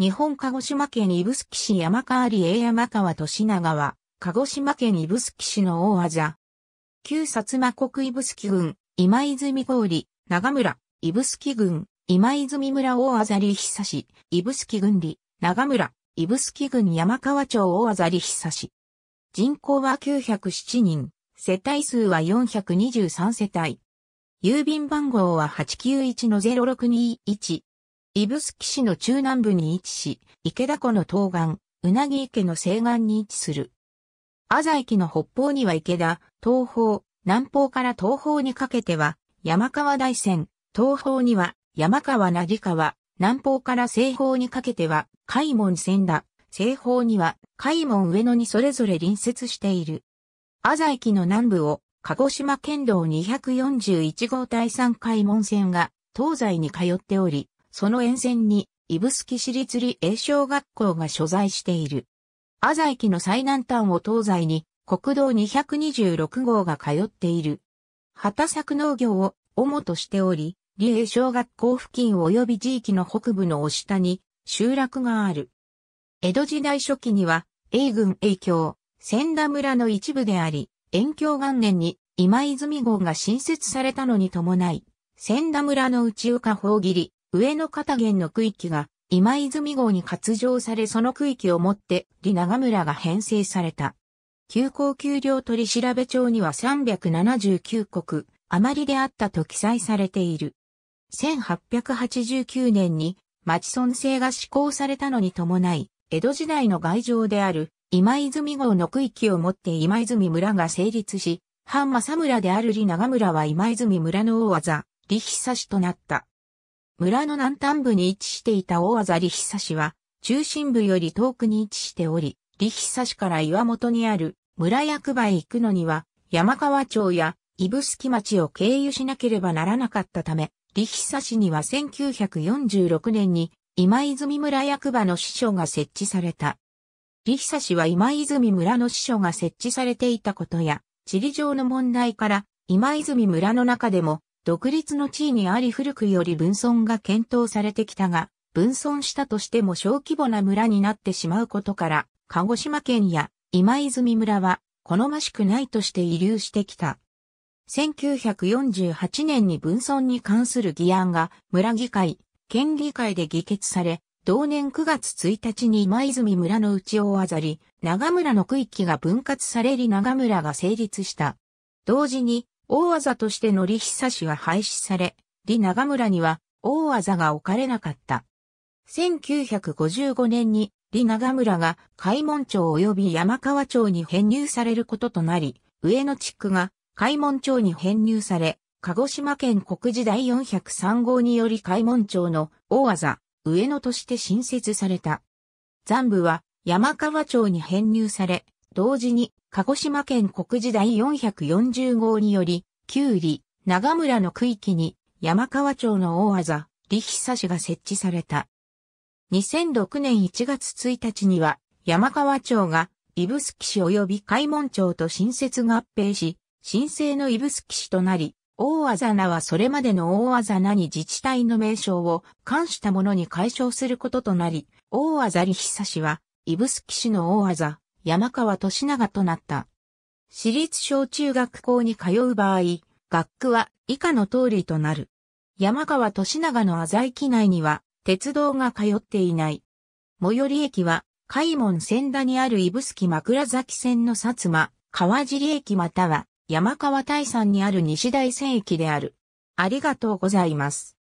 日本鹿児島県指宿市山川里江山川と品川、鹿児島県指宿市の大技。旧薩摩国指宿郡、今泉郡、長村、指宿郡、今泉村大技里久市、指宿郡里、長村、指宿郡山川町大技里久市。人口は907人、世帯数は423世帯。郵便番号は891-0621、スキ市の中南部に位置し、池田湖の東岸、うなぎ池の西岸に位置する。あざ駅の北方には池田、東方、南方から東方にかけては、山川大山、東方には、山川なぎ川、南方から西方にかけては、海門線だ、西方には、海門上野にそれぞれ隣接している。あざ駅の南部を、鹿児島県道241号第3海門線が、東西に通っており、その沿線に、指宿市立理栄小学校が所在している。阿西駅の最南端を東西に、国道226号が通っている。畑作農業を主としており、理栄小学校付近及び地域の北部の押下に集落がある。江戸時代初期には、英軍影教、千田村の一部であり、延京元年に今泉号が新設されたのに伴い、千田村の内岡方切り、上野方言の区域が今泉号に割上されその区域をもって利長村が編成された。急行給料取調帳には379国余りであったと記載されている。1889年に町村制が施行されたのに伴い、江戸時代の外城である今泉号の区域をもって今泉村が成立し、半正村である利長村は今泉村の大技、利久氏となった。村の南端部に位置していた大技利久市は、中心部より遠くに位置しており、利久市から岩本にある村役場へ行くのには、山川町や指宿町を経由しなければならなかったため、利久市には1946年に今泉村役場の支所が設置された。利久市は今泉村の支所が設置されていたことや、地理上の問題から今泉村の中でも独立の地位にあり古くより分村が検討されてきたが、分村したとしても小規模な村になってしまうことから、鹿児島県や今泉村は好ましくないとして遺留してきた。1948年に分村に関する議案が村議会、県議会で議決され、同年9月1日に今泉村の内をあざり、長村の区域が分割されり長村が成立した。同時に大技としてのり久しは廃止され、李長村には大技が置かれなかった。1955年に李長村が開門町及び山川町に編入されることとなり、上野地区が開門町に編入され、鹿児島県国時第403号により開門町の大技、上野として新設された。残部は山川町に編入され、同時に、鹿児島県国時代440号により、旧里、長村の区域に、山川町の大技、李久氏が設置された。2006年1月1日には、山川町が、指宿市及び開門町と新設合併し、新生の指宿市となり、大技名なはそれまでの大技名なに自治体の名称を冠したものに解消することとなり、大技ざ久氏は、指宿市の大技、山川俊長となった。私立小中学校に通う場合、学区は以下の通りとなる。山川俊長の浅井機内には鉄道が通っていない。最寄り駅は、海門千田にある指宿枕崎線の薩摩、川尻駅または山川大山にある西大線駅である。ありがとうございます。